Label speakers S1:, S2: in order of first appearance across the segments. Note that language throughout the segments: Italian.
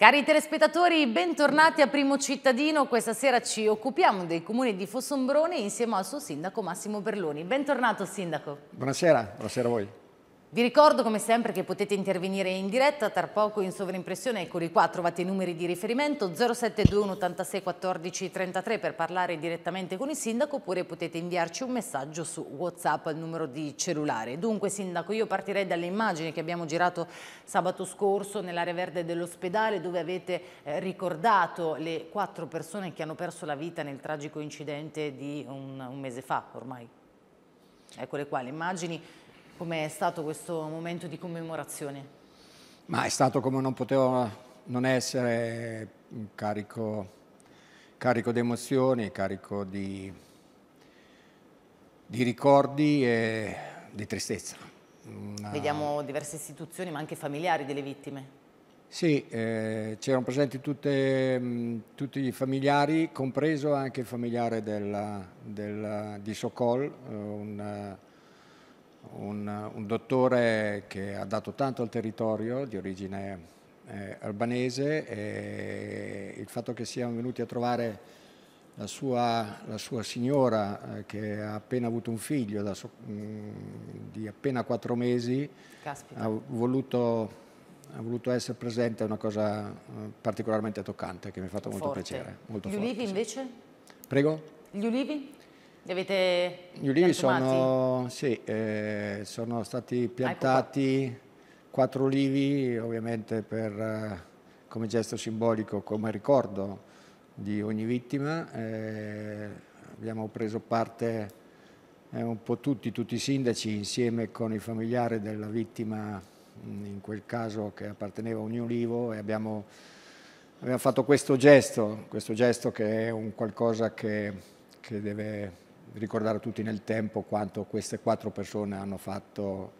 S1: Cari telespettatori, bentornati a Primo Cittadino. Questa sera ci occupiamo del comune di Fossombrone insieme al suo sindaco Massimo Berloni. Bentornato sindaco.
S2: Buonasera, buonasera a voi.
S1: Vi ricordo come sempre che potete intervenire in diretta, tra poco in sovrimpressione, eccoli qua, trovate i numeri di riferimento 0721 86 14 33 per parlare direttamente con il sindaco oppure potete inviarci un messaggio su Whatsapp al numero di cellulare. Dunque sindaco io partirei dalle immagini che abbiamo girato sabato scorso nell'area verde dell'ospedale dove avete eh, ricordato le quattro persone che hanno perso la vita nel tragico incidente di un, un mese fa ormai. Eccole qua le immagini Com'è stato questo momento di commemorazione?
S2: Ma è stato come non poteva non essere carico, carico di emozioni, carico di, di ricordi e di tristezza. Una... Vediamo
S1: diverse istituzioni, ma anche familiari delle vittime.
S2: Sì, eh, c'erano presenti tutte, mh, mm, tutti i familiari, compreso anche il familiare della, della, di Socol, eh, un un, un, dottore che ha dato tanto al territorio di origine eh, albanese e il fatto che siamo venuti a trovare la sua, la sua signora eh, che ha appena avuto un figlio da, mh, mm, di appena quattro mesi ha voluto, ha voluto, essere presente è una cosa eh, particolarmente toccante che mi ha fatto molto forte. piacere. Molto Gli forte, ulivi sì. invece? Prego?
S1: Gli ulivi? Li avete Gli ulivi sono,
S2: sì, eh, sono, stati ah, ecco piantati quattro ulivi ovviamente per, eh, come gesto simbolico, come ricordo di ogni vittima. Eh, abbiamo preso parte eh, un po' tutti, tutti i sindaci insieme con i familiari della vittima, mm, in quel caso che apparteneva a ogni ulivo e abbiamo, abbiamo fatto questo gesto, questo gesto che è un qualcosa che, che deve ricordare a tutti nel tempo quanto queste quattro persone hanno fatto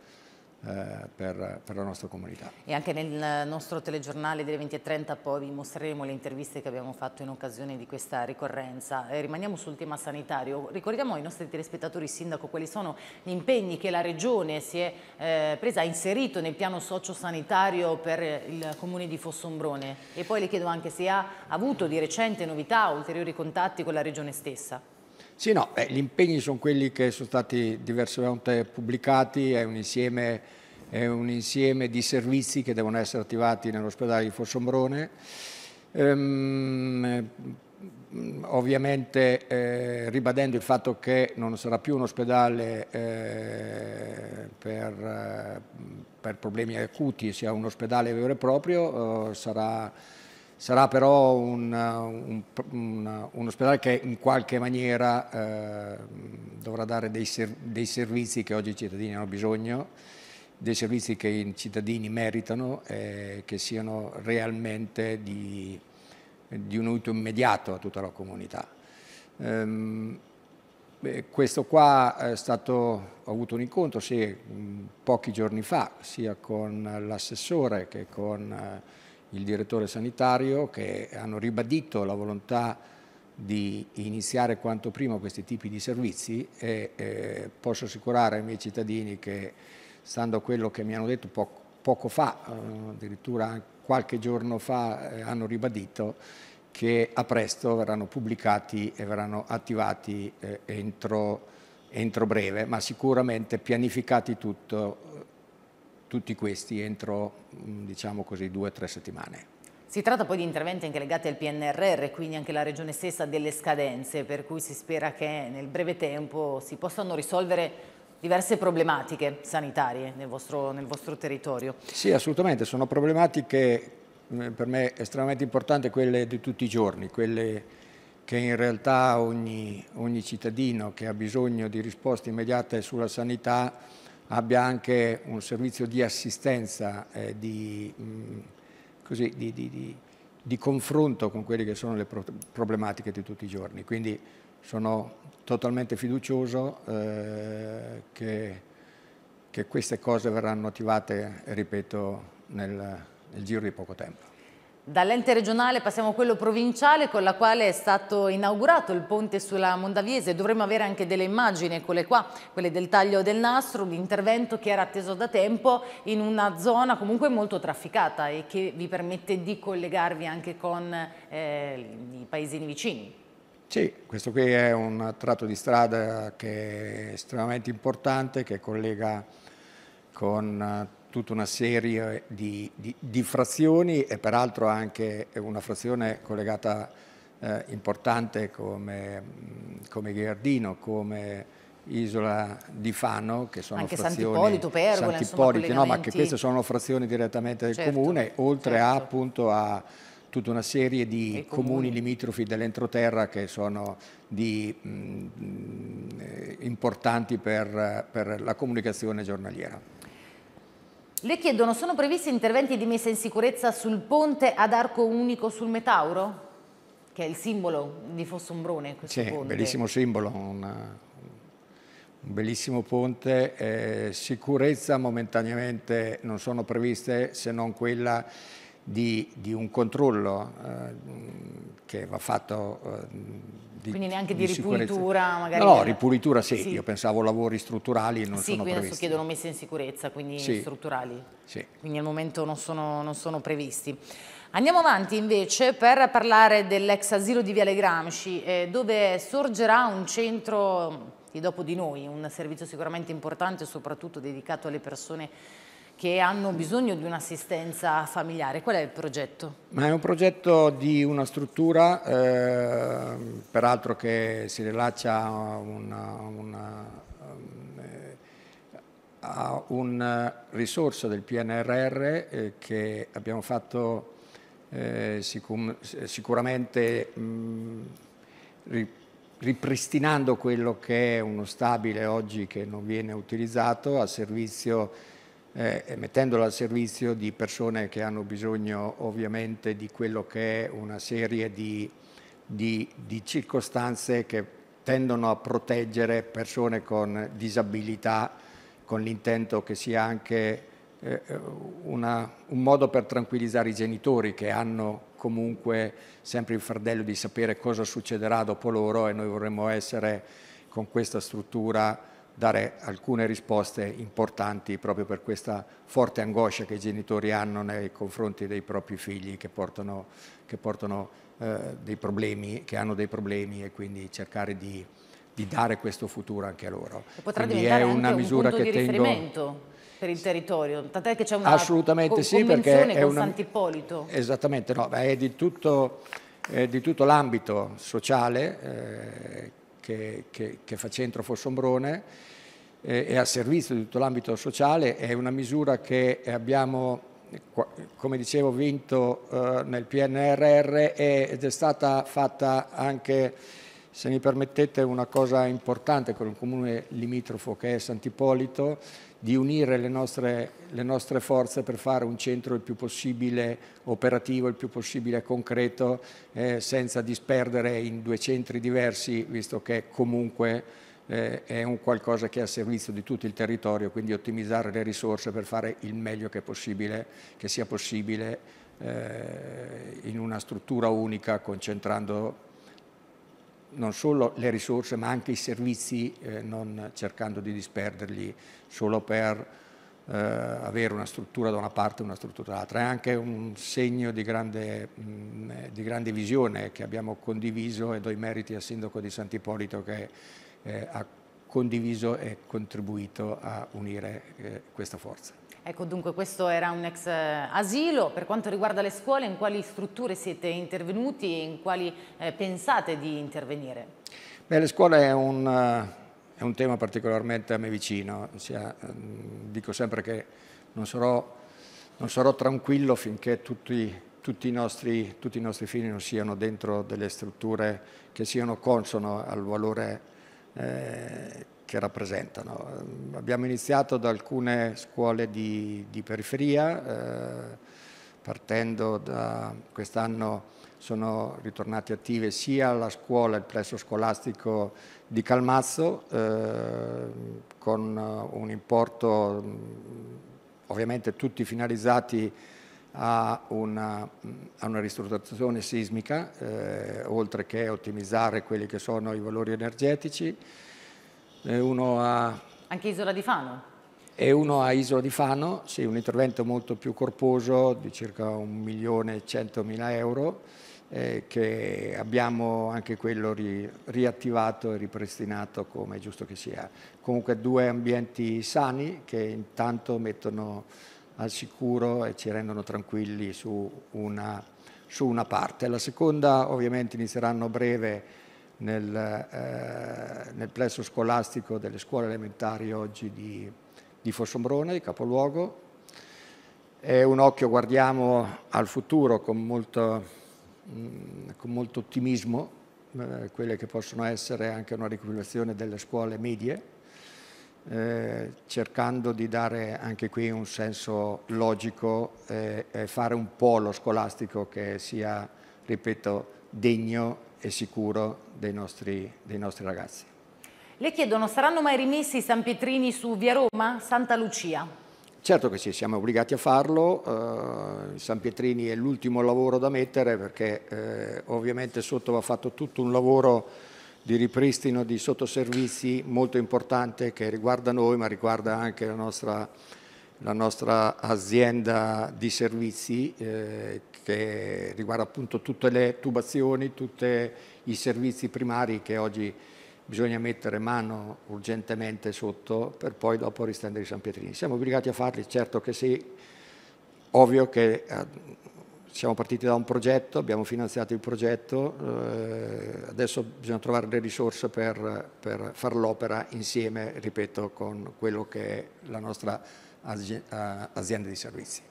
S2: eh, per, per, la nostra comunità.
S1: E anche nel nostro telegiornale delle 20.30 poi vi mostreremo le interviste che abbiamo fatto in occasione di questa ricorrenza. Eh, rimaniamo sul tema sanitario, ricordiamo ai nostri telespettatori, Sindaco, quali sono gli impegni che la Regione si è eh, presa, ha inserito nel piano sociosanitario per il Comune di Fossombrone e poi le chiedo anche se ha avuto di recente novità, ulteriori contatti con la Regione stessa.
S2: Sì, no, beh, gli impegni sono quelli che sono stati diverse volte pubblicati, è un, insieme, è un insieme, di servizi che devono essere attivati nell'ospedale di Fossombrone. Ehm, mm, ovviamente eh, ribadendo il fatto che non sarà più un ospedale eh, per, eh, per, problemi acuti, sia un ospedale vero e proprio, eh, sarà sarà però un, un, un, un, ospedale che in qualche maniera eh, dovrà dare dei, ser dei, servizi che oggi i cittadini hanno bisogno, dei servizi che i cittadini meritano e eh, che siano realmente di, di, un aiuto immediato a tutta la comunità. Ehm, questo qua è stato, ho avuto un incontro sì, pochi giorni fa, sia con l'assessore che con... Eh, il direttore sanitario che hanno ribadito la volontà di iniziare quanto prima questi tipi di servizi e eh, posso assicurare ai miei cittadini che stando a quello che mi hanno detto po poco fa, eh, addirittura qualche giorno fa eh, hanno ribadito che a presto verranno pubblicati e verranno attivati eh, entro, entro breve, ma sicuramente pianificati tutto tutti questi entro mm, diciamo così, due o tre settimane.
S1: Si tratta poi di interventi anche legati al PNRR, quindi anche la regione stessa ha delle scadenze, per cui si spera che nel breve tempo si possano risolvere diverse problematiche sanitarie nel vostro, nel vostro territorio.
S2: Sì, assolutamente, sono problematiche mm, per me estremamente importanti quelle di tutti i giorni, quelle che in realtà ogni, ogni cittadino che ha bisogno di risposte immediate sulla sanità abbia anche un servizio di assistenza, eh, di, mh, mm, così, di, di, di, confronto con quelle che sono le pro problematiche di tutti i giorni. Quindi sono totalmente fiducioso eh, che, che, queste cose verranno attivate, ripeto, nel, nel giro di poco tempo.
S1: Dall'ente regionale passiamo a quello provinciale con la quale è stato inaugurato il ponte sulla Mondaviese. Dovremmo avere anche delle immagini, eccole qua, quelle del taglio del nastro, un intervento che era atteso da tempo in una zona comunque molto trafficata e che vi permette di collegarvi anche con eh, i paesini vicini.
S2: Sì, questo qui è un tratto di strada che è estremamente importante, che collega con eh, tutta una serie di, di, di, frazioni e peraltro anche una frazione collegata eh, importante come, come Gherdino, come Isola di Fano, che sono anche frazioni... Sant'Ippolito, Pergola, Sant'Ippolito, insomma, no, ma che queste sono frazioni direttamente del certo, comune, oltre certo. a, appunto a tutta una serie di comuni. comuni. limitrofi dell'entroterra che sono di, mh, importanti per, per la comunicazione giornaliera.
S1: Le chiedono, sono previsti interventi di messa in sicurezza sul ponte ad arco unico sul Metauro? Che è il simbolo di Fossombrone, questo sì, ponte. Sì, bellissimo
S2: simbolo, una, un bellissimo ponte. Eh, sicurezza momentaneamente non sono previste se non quella di, di un controllo eh, che va fatto eh, di, quindi neanche di, di ripulitura magari? No, per... ripulitura sì. sì, io pensavo lavori strutturali non sì, sono previsti. Sì, quindi adesso chiedono
S1: messe in sicurezza, quindi sì. strutturali. Sì. Quindi al momento non sono, non sono previsti. Andiamo avanti invece per parlare dell'ex asilo di Viale Gramsci, eh, dove sorgerà un centro di dopo di noi, un servizio sicuramente importante soprattutto dedicato alle persone che hanno bisogno di un'assistenza familiare. Qual è il progetto?
S2: Ma è un progetto di una struttura, eh, peraltro che si rilaccia una, una, eh, a un risorso del PNRR eh, che abbiamo fatto eh, sicur sicuramente mh, ripristinando quello che è uno stabile oggi che non viene utilizzato a servizio eh, mettendolo al servizio di persone che hanno bisogno ovviamente di quello che è una serie di, di, di circostanze che tendono a proteggere persone con disabilità con l'intento che sia anche eh, una, un modo per tranquillizzare i genitori che hanno comunque sempre il fardello di sapere cosa succederà dopo loro e noi vorremmo essere con questa struttura dare alcune risposte importanti proprio per questa forte angoscia che i genitori hanno nei confronti dei propri figli che portano, che portano eh, dei problemi, che hanno dei problemi e quindi cercare di, di dare questo futuro anche a loro. E potrà quindi diventare è una misura un che tengo
S1: per il territorio, tant'è che c'è una Assolutamente sì, perché è con una... Sant'Ippolito.
S2: Esattamente, no, è di tutto, tutto l'ambito sociale eh, che, che, che fa centro Fossombrone eh, è a servizio di tutto l'ambito sociale, è una misura che abbiamo come dicevo, vinto eh, nel PNRR ed è stata fatta anche, se mi permettete, una cosa importante con il comune limitrofo che è Sant'Ippolito, di unire le nostre, le nostre, forze per fare un centro il più possibile operativo, il più possibile concreto, eh, senza disperdere in due centri diversi, visto che comunque eh, è un qualcosa che è a servizio di tutto il territorio, quindi ottimizzare le risorse per fare il meglio che, possibile, che sia possibile eh, in una struttura unica, concentrando non solo le risorse ma anche i servizi, eh, non cercando di disperderli solo per eh, avere una struttura da una parte e una struttura dall'altra. È anche un segno di grande, mh, mm, eh, di grande, visione che abbiamo condiviso e do i meriti al Sindaco di Sant'Ippolito che eh, ha condiviso e contribuito a unire eh, questa forza.
S1: Ecco, dunque questo era un ex eh, asilo. Per quanto riguarda le scuole, in quali strutture siete intervenuti e in quali eh, pensate di intervenire?
S2: Beh, le scuole è un, eh, è un, tema particolarmente a me vicino. Sia, mm, dico sempre che non sarò, non sarò tranquillo finché tutti tutti i, nostri, tutti i nostri, figli non siano dentro delle strutture che siano consono al valore eh, che rappresentano. Abbiamo iniziato da alcune scuole di, di periferia, eh, partendo da quest'anno sono ritornati attive sia la scuola, il plesso scolastico di Calmazzo, eh, con un importo ovviamente tutti finalizzati a una, a una ristrutturazione sismica, eh, oltre che ottimizzare quelli che sono i valori energetici e uno a...
S1: Anche Isola di Fano?
S2: E uno a Isola di Fano, sì, un intervento molto più corposo di circa 1.100.000 euro eh, che abbiamo anche quello ri, riattivato e ripristinato come è giusto che sia. Comunque due ambienti sani che intanto mettono al sicuro e ci rendono tranquilli su una, su una parte. La seconda ovviamente inizieranno a breve nel, eh, nel plesso scolastico delle scuole elementari oggi di, di Fossombrone, il capoluogo. È un occhio guardiamo al futuro con molto, mm, con molto ottimismo, eh, quelle che possono essere anche una ricopilazione delle scuole medie, eh, cercando di dare anche qui un senso logico eh, e fare un polo scolastico che sia, ripeto, degno e sicuro dei nostri, dei nostri ragazzi.
S1: Le chiedono, saranno mai rimessi i San Pietrini su via Roma, Santa Lucia?
S2: Certo che sì, siamo obbligati a farlo, eh, San Pietrini è l'ultimo lavoro da mettere perché eh, ovviamente sotto va fatto tutto un lavoro di ripristino di sottoservizi molto importante che riguarda noi ma riguarda anche la nostra la nostra azienda di servizi eh, che riguarda appunto tutte le tubazioni, tutti i servizi primari che oggi bisogna mettere mano urgentemente sotto per poi dopo ristendere i San Pietrini. Siamo obbligati a farli, certo che sì, ovvio che eh, siamo partiti da un progetto, abbiamo finanziato il progetto, eh, adesso bisogna trovare le risorse per, per far l'opera insieme, ripeto, con quello che è la nostra aziende di servizi.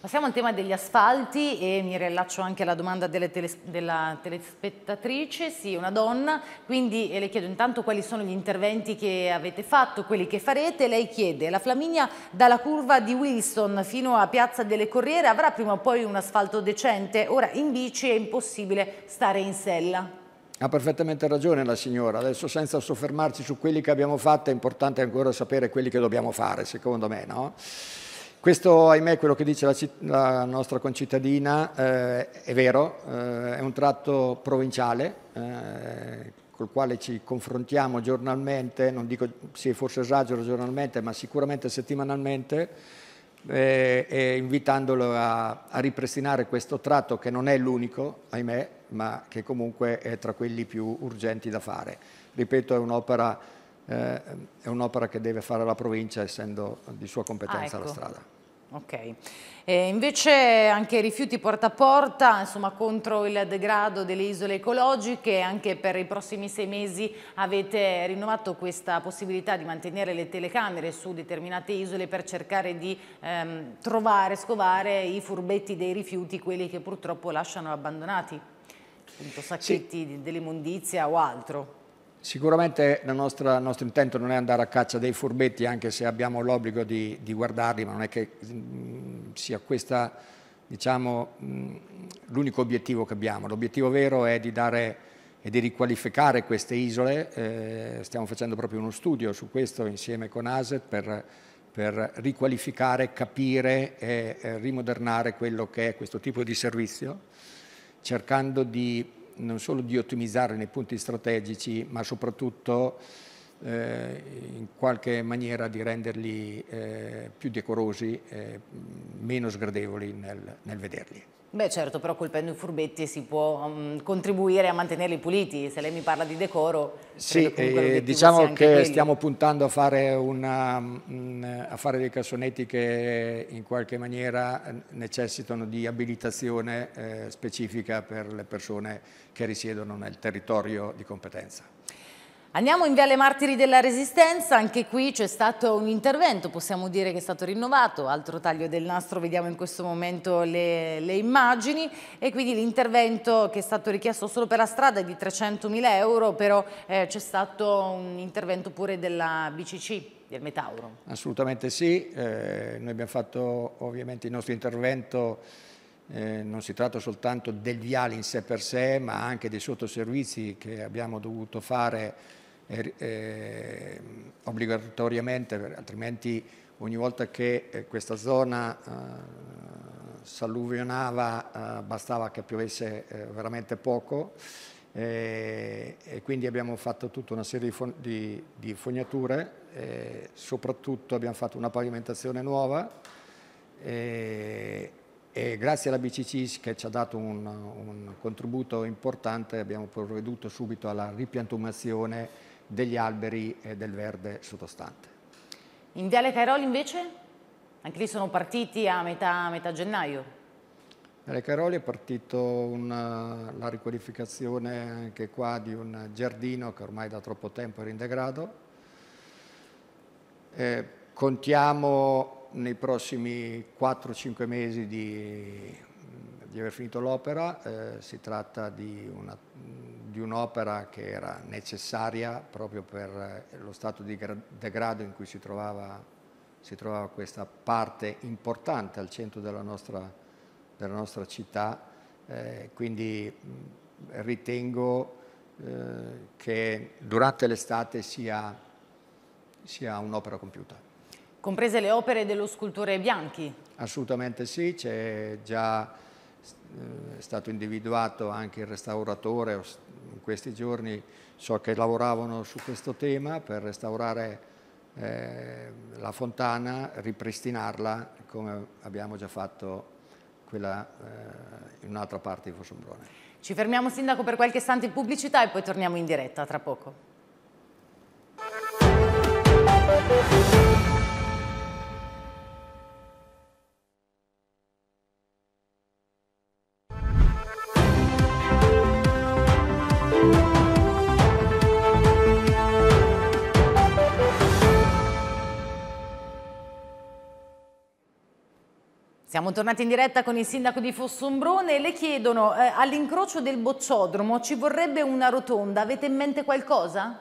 S1: Passiamo al tema degli asfalti e mi riallaccio anche alla domanda teles della telespettatrice, sì, una donna, quindi eh, le chiedo intanto quali sono gli interventi che avete fatto, quelli che farete, lei chiede, la Flaminia dalla curva di Wilson fino a Piazza delle Corriere avrà prima o poi un asfalto decente, ora in bici è impossibile stare in sella.
S2: Ha perfettamente ragione la signora, adesso senza soffermarci su quelli che abbiamo fatto è importante ancora sapere quelli che dobbiamo fare, secondo me. No? Questo, ahimè, quello che dice la, la nostra concittadina eh, è vero, eh, è un tratto provinciale eh, col quale ci confrontiamo giornalmente, non dico sì, forse esagero giornalmente, ma sicuramente settimanalmente, eh, e invitandolo a, a ripristinare questo tratto che non è l'unico, ahimè, ma che comunque è tra quelli più urgenti da fare. Ripeto, è un'opera, eh, è un'opera che deve fare la provincia essendo di sua competenza ah, ecco. la strada.
S1: Ok, e invece anche rifiuti porta a porta, insomma contro il degrado delle isole ecologiche, anche per i prossimi sei mesi avete rinnovato questa possibilità di mantenere le telecamere su determinate isole per cercare di ehm, trovare, scovare i furbetti dei rifiuti, quelli che purtroppo lasciano abbandonati appunto sacchetti sì. dell'immondizia o altro.
S2: Sicuramente nostra, il nostro intento non è andare a caccia dei furbetti, anche se abbiamo l'obbligo di, di, guardarli, ma non è che mm, sia questo diciamo, mm, l'unico obiettivo che abbiamo. L'obiettivo vero è di dare e di riqualificare queste isole, eh, stiamo facendo proprio uno studio su questo insieme con ASET per, per riqualificare, capire e eh, rimodernare quello che è questo tipo di servizio cercando di, non solo di ottimizzare nei punti strategici, ma soprattutto eh, in qualche maniera di renderli eh, più decorosi, eh, meno sgradevoli nel, nel vederli.
S1: Beh certo, però colpendo i furbetti si può um, contribuire a mantenerli puliti, se lei mi parla di decoro. Sì, eh, diciamo che quelli. stiamo
S2: puntando a fare, una, mh, mm, a fare, dei cassonetti che in qualche maniera eh, necessitano di abilitazione eh, specifica per le persone che risiedono nel territorio di competenza.
S1: Andiamo in Viale Martiri della Resistenza, anche qui c'è stato un intervento, possiamo dire che è stato rinnovato, altro taglio del nastro, vediamo in questo momento le, le immagini e quindi l'intervento che è stato richiesto solo per la strada è di 300.000 euro, però eh, c'è stato un intervento pure della BCC, del Metauro.
S2: Assolutamente sì, eh, noi abbiamo fatto ovviamente il nostro intervento eh, non si tratta soltanto del viale in sé per sé, ma anche dei sottoservizi che abbiamo dovuto fare eh, obbligatoriamente, altrimenti ogni volta che eh, questa zona eh, s'alluvionava eh, bastava che piovesse veramente poco e quindi abbiamo fatto tutta una serie di, fognature, soprattutto abbiamo fatto una pavimentazione nuova e, grazie alla BCC che ci ha dato un, un contributo importante abbiamo provveduto subito alla ripiantumazione degli alberi e del verde sottostante.
S1: In Viale Cairoli invece? Anche lì sono partiti a metà, metà gennaio.
S2: Viale Cairoli è partita la riqualificazione anche qua di un giardino che ormai da troppo tempo era in degrado. Eh, contiamo nei prossimi 4-5 mesi di, di, aver finito l'opera, eh, si tratta di una di un'opera che era necessaria proprio per eh, lo stato di degrado in cui si trovava, si trovava questa parte importante al centro della nostra, della nostra città. Eh, quindi ritengo eh, che durante l'estate sia, sia un'opera compiuta.
S1: Comprese le opere dello scultore Bianchi?
S2: Assolutamente sì, c'è già eh, stato individuato anche il restauratore in questi giorni so che lavoravano su questo tema per restaurare eh, la fontana, ripristinarla come abbiamo già fatto quella, eh, in un'altra parte di Fossombrone.
S1: Ci fermiamo Sindaco per qualche istante in pubblicità e poi torniamo in diretta tra poco. Siamo tornati in diretta con il sindaco di Fossombrone e le chiedono eh, all'incrocio del bocciodromo ci vorrebbe una rotonda, avete in mente qualcosa?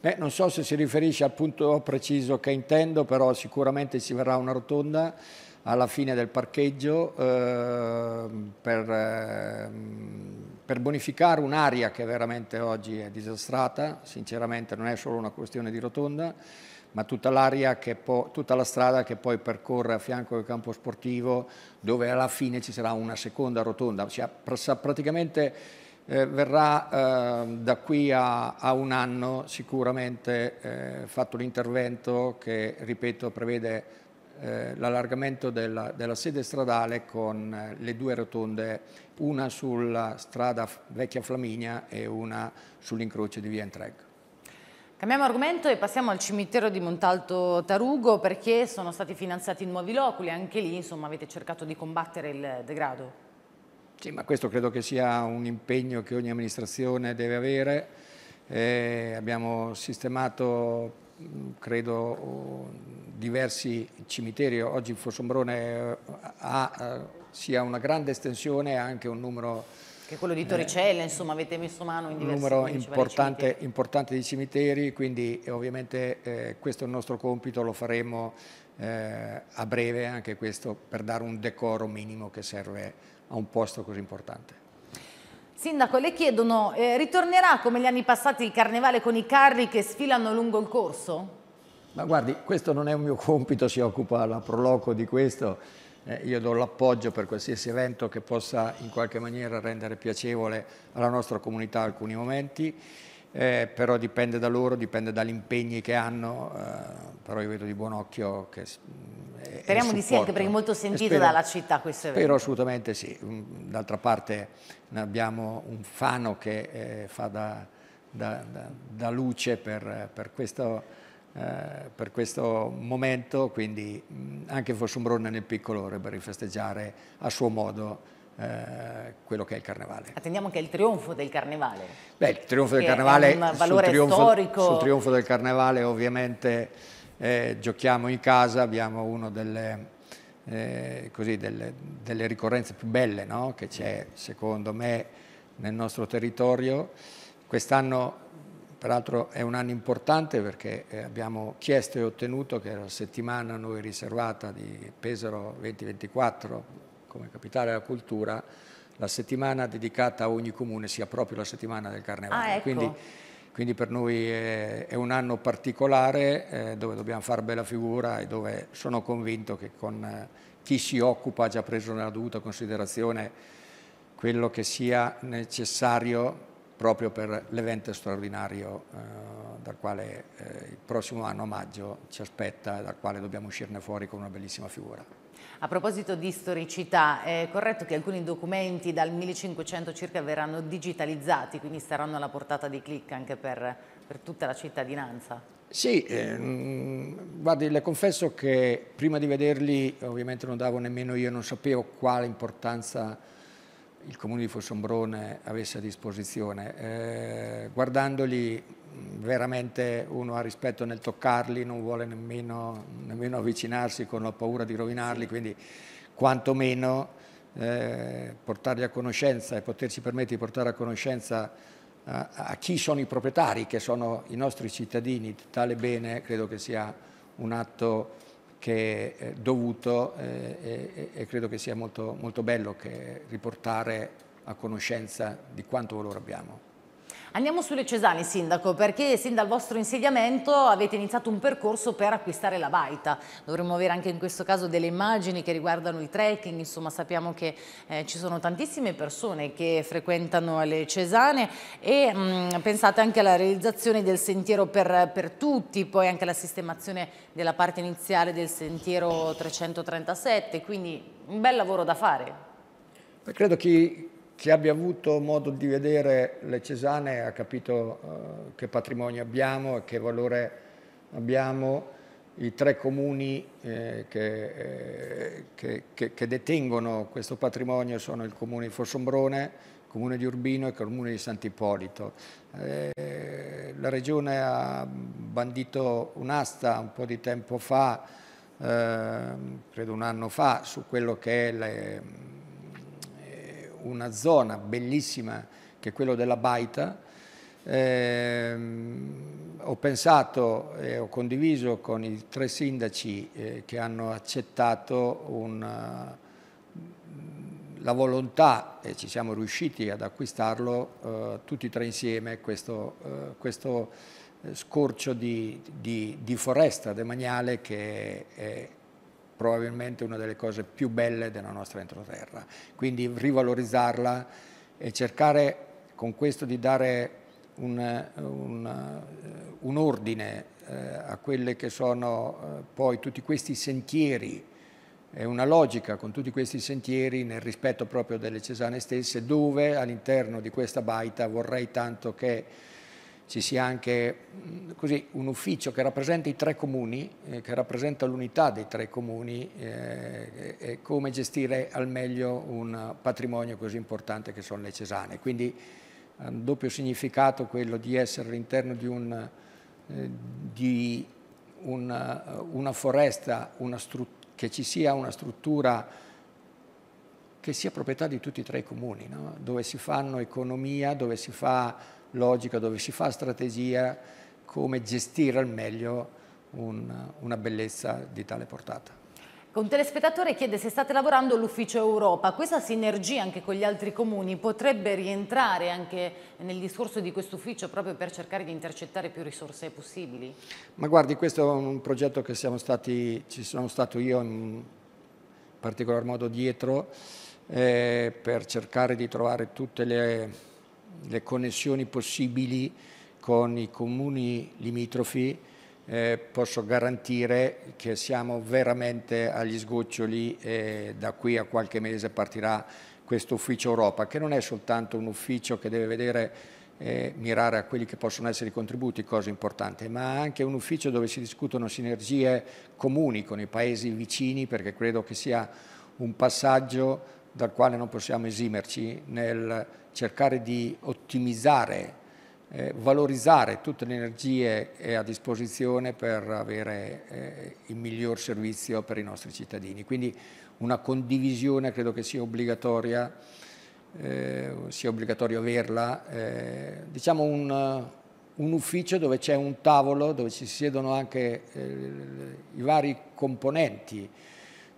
S2: Beh, non so se si riferisce al punto preciso che intendo, però sicuramente ci verrà una rotonda alla fine del parcheggio eh, per, eh, per, bonificare un'area che veramente oggi è disastrata, sinceramente non è solo una questione di rotonda, ma tutta, po- tutta, la strada che poi percorre a fianco del campo sportivo dove alla fine ci sarà una seconda rotonda, cioè, pr- praticamente eh, verrà eh, da qui a, a, un anno sicuramente eh, fatto l'intervento che, ripeto, prevede eh, l'allargamento della, della, sede stradale con eh, le due rotonde, una sulla strada Vecchia Flaminia e una sull'incrocio di Via Entreg.
S1: Cambiamo argomento e passiamo al cimitero di Montalto Tarugo perché sono stati finanziati nuovi loculi, anche lì insomma, avete cercato di combattere il degrado.
S2: Sì, ma questo credo che sia un impegno che ogni amministrazione deve avere. Eh, abbiamo sistemato mm, credo mm, diversi cimiteri, oggi il Fossombrone eh, ha eh, sia una grande estensione e anche un numero che è quello di Torricella,
S1: eh, insomma, avete messo mano in diversi Un numero importante,
S2: importante, di cimiteri, quindi eh, ovviamente eh, questo è il nostro compito, lo faremo eh, a breve anche questo per dare un decoro minimo che serve a un posto così importante.
S1: Sindaco, le chiedono, eh, ritornerà come gli anni passati il carnevale con i carri che sfilano lungo il corso?
S2: Ma guardi, questo non è un mio compito, si occupa la Proloco di questo eh, io do l'appoggio per qualsiasi evento che possa in qualche maniera rendere piacevole alla nostra comunità alcuni momenti, eh, però dipende da loro, dipende dagli impegni che hanno, eh, però io vedo di buon occhio che... Mm, è, Speriamo di sì, anche perché è molto sentito spero, dalla città questo evento. Spero assolutamente sì, mm, d'altra parte abbiamo un fano che eh, fa da, da, da, da luce per, per questo eh, per questo momento, quindi mm, anche Fossumbrone nel piccolo vorrebbe festeggiare a suo modo eh, quello che è il carnevale.
S1: Attendiamo anche il trionfo del carnevale.
S2: Beh, il trionfo del carnevale è un valore sul trionfo, storico. Sul trionfo del carnevale ovviamente eh, giochiamo in casa, abbiamo una delle, eh, così, delle, delle, ricorrenze più belle no? che c'è secondo me nel nostro territorio. Quest'anno Peraltro è un anno importante perché eh, abbiamo chiesto e ottenuto che la settimana noi riservata di Pesaro 2024 come capitale della cultura, la settimana dedicata a ogni comune sia proprio la settimana del carnevale. Ah, ecco. Quindi, quindi per noi è, un anno particolare eh, dove dobbiamo fare bella figura e dove sono convinto che con eh, chi si occupa ha già preso nella dovuta considerazione quello che sia necessario proprio per l'evento straordinario eh, dal quale eh, il prossimo anno, a maggio, ci aspetta e dal quale dobbiamo uscirne fuori con una bellissima figura.
S1: A proposito di storicità, è corretto che alcuni documenti dal 1500 circa verranno digitalizzati, quindi saranno alla portata di clic anche per, per tutta la cittadinanza?
S2: Sì, ehm, guardi, le confesso che prima di vederli ovviamente non davo nemmeno io, non sapevo quale importanza il comune di Fossombrone avesse a disposizione. Eh, guardandoli veramente uno ha rispetto nel toccarli, non vuole nemmeno, nemmeno avvicinarsi con la paura di rovinarli, quindi quantomeno eh, portarli a conoscenza e poterci permettere di portare a conoscenza a, a chi sono i proprietari, che sono i nostri cittadini, tale bene credo che sia un atto che è eh, dovuto eh, e, e, credo che sia molto, molto bello riportare a conoscenza di quanto valore abbiamo.
S1: Andiamo sulle Cesani, Sindaco, perché sin dal vostro insediamento avete iniziato un percorso per acquistare la baita. Dovremmo avere anche in questo caso delle immagini che riguardano i trekking, insomma sappiamo che eh, ci sono tantissime persone che frequentano le Cesane e mh, mm, pensate anche alla realizzazione del sentiero per, per tutti, poi anche alla sistemazione della parte iniziale del sentiero 337, quindi un bel lavoro da fare.
S2: Credo che chi abbia avuto modo di vedere le Cesane ha capito eh, che patrimonio abbiamo e che valore abbiamo. I tre comuni eh, che, eh, che, che, che, detengono questo patrimonio sono il comune di Fossombrone, il comune di Urbino e il comune di Sant'Ippolito. Eh, la regione ha bandito un'asta un po' di tempo fa, ehm, credo un anno fa, su quello che è le, una zona bellissima che è quella della Baita. Eh, ho pensato e ho condiviso con i tre sindaci eh, che hanno accettato una, la volontà, e ci siamo riusciti ad acquistarlo eh, tutti e tre insieme, questo, eh, questo eh, scorcio di, di, di foresta demaniale che è, è probabilmente una delle cose più belle della nostra entroterra. Quindi rivalorizzarla e cercare con questo di dare un, un, eh, un ordine eh, a quelli che sono eh, poi tutti questi sentieri e una logica con tutti questi sentieri nel rispetto proprio delle Cesane stesse dove all'interno di questa baita vorrei tanto che ci sia anche mm, così, un ufficio che rappresenta i tre comuni, eh, che rappresenta l'unità dei tre comuni eh, e come gestire al meglio un patrimonio così importante che sono le Cesane. Quindi ha ehm, un doppio significato quello di essere all'interno di, un, eh, di una, eh, una, foresta, una che ci sia una struttura che sia proprietà di tutti e tre i comuni, no? dove si fanno economia, dove si fa logica, dove si fa strategia, come gestire al meglio un, una bellezza di tale portata.
S1: Un telespettatore chiede se state lavorando all'Ufficio Europa. Questa sinergia anche con gli altri comuni potrebbe rientrare anche nel discorso di questo ufficio proprio per cercare di intercettare più risorse possibili?
S2: Ma guardi, questo è un progetto che stati, ci sono stato io in particolar modo dietro eh, per cercare di trovare tutte le le connessioni possibili con i comuni limitrofi eh, posso garantire che siamo veramente agli sgoccioli e da qui a qualche mese partirà questo ufficio Europa, che non è soltanto un ufficio che deve vedere e mirare a quelli che possono essere i contributi, cosa importante, ma anche un ufficio dove si discutono sinergie comuni con i paesi vicini, perché credo che sia un passaggio dal quale non possiamo esimerci nel cercare di ottimizzare, eh, valorizzare tutte le energie a disposizione per avere eh, il miglior servizio per i nostri cittadini. Quindi una condivisione credo che sia obbligatoria, eh, sia obbligatorio averla. Eh, diciamo un, un ufficio dove c'è un tavolo, dove ci siedono anche eh, i vari componenti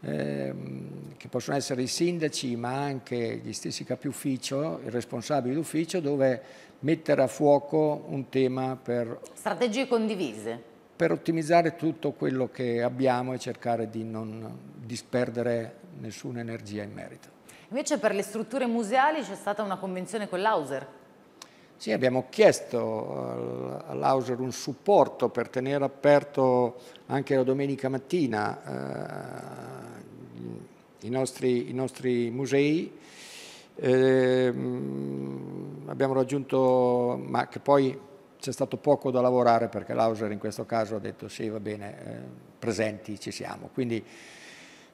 S2: Ehm, che possono essere i sindaci ma anche gli stessi capi ufficio, i responsabili d'ufficio, dove mettere a fuoco un tema per...
S1: Strategie condivise
S2: per ottimizzare tutto quello che abbiamo e cercare di non disperdere nessuna energia in merito.
S1: Invece per le strutture museali c'è stata una convenzione con l'Auser.
S2: Sì, abbiamo chiesto eh, all'Auser un supporto per tenere aperto anche la domenica mattina eh, i, nostri, i, nostri, musei. Eh, abbiamo raggiunto, ma che poi c'è stato poco da lavorare perché l'Auser in questo caso ha detto sì, va bene, eh, presenti, ci siamo. Quindi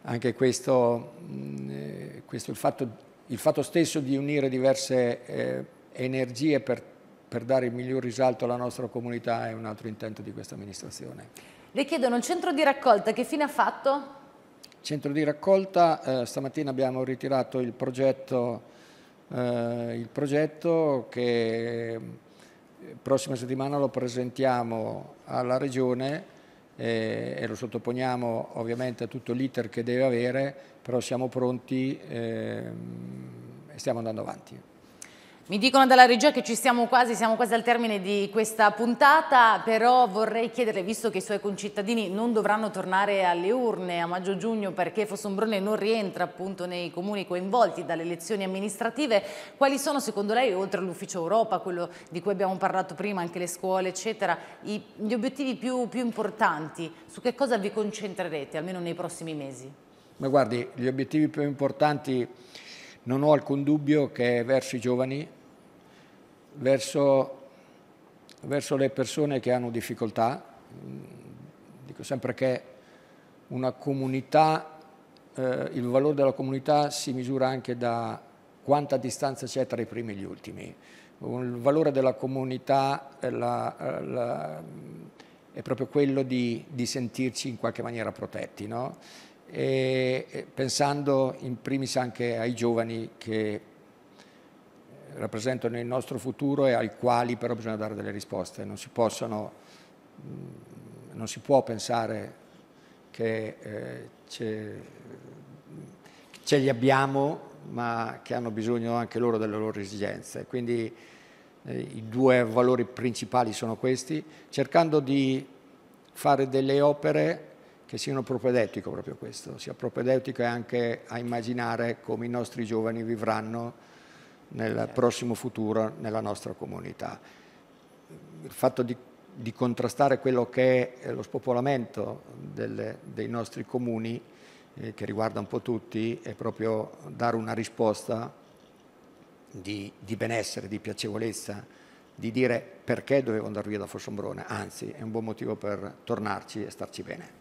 S2: anche questo, mm, eh, questo il, fatto, il, fatto, stesso di unire diverse eh, energie per, per dare il miglior risalto alla nostra comunità è un altro intento di questa amministrazione.
S1: Le chiedono il centro di raccolta, che fine ha fatto?
S2: Il Centro di raccolta, eh, stamattina abbiamo ritirato il progetto, eh, il progetto che eh, prossima settimana lo presentiamo alla Regione eh, e lo sottoponiamo ovviamente a tutto l'iter che deve avere, però siamo pronti eh, e stiamo andando avanti.
S1: Mi dicono dalla regia che ci siamo quasi, siamo quasi al termine di questa puntata, però vorrei chiedere, visto che i suoi concittadini non dovranno tornare alle urne a maggio-giugno perché Fossombrone non rientra appunto nei comuni coinvolti dalle elezioni amministrative, quali sono secondo lei, oltre all'Ufficio Europa, quello di cui abbiamo parlato prima, anche le scuole eccetera, i, gli obiettivi più, più importanti? Su che cosa vi concentrerete, almeno nei prossimi mesi?
S2: Ma guardi, gli obiettivi più importanti... Non ho alcun dubbio che verso i giovani verso, verso le persone che hanno difficoltà. Mm, dico sempre che una comunità, eh, il valore della comunità si misura anche da quanta distanza c'è tra i primi e gli ultimi. Il valore della comunità è, la, la, è proprio quello di, di, sentirci in qualche maniera protetti, no? e, pensando in primis anche ai giovani che rappresentano il nostro futuro e ai quali però bisogna dare delle risposte. Non si, possono, mm, non si può pensare che eh, ce, li abbiamo, ma che hanno bisogno anche loro delle loro esigenze. Quindi eh, i due valori principali sono questi, cercando di fare delle opere che siano propedeutiche proprio questo, sia propedeutico anche a immaginare come i nostri giovani vivranno nel certo. prossimo futuro nella nostra comunità. Il fatto di, di contrastare quello che è eh, lo spopolamento delle, dei nostri comuni, eh, che riguarda un po' tutti, è proprio dare una risposta di, di benessere, di piacevolezza, di dire perché dovevo andare via da Fossombrone, anzi è un buon motivo per tornarci e starci bene.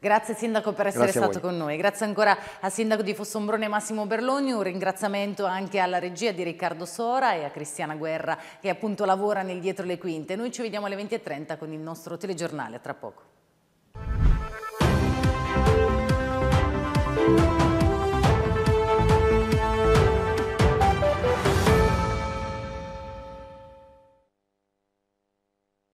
S2: Grazie
S1: Sindaco per essere stato con noi, grazie ancora al Sindaco di Fossombrone Massimo Berloni, un ringraziamento anche alla regia di Riccardo Sora e a Cristiana Guerra che appunto lavora nel dietro le quinte. Noi ci vediamo alle 20.30 con il nostro telegiornale, tra poco.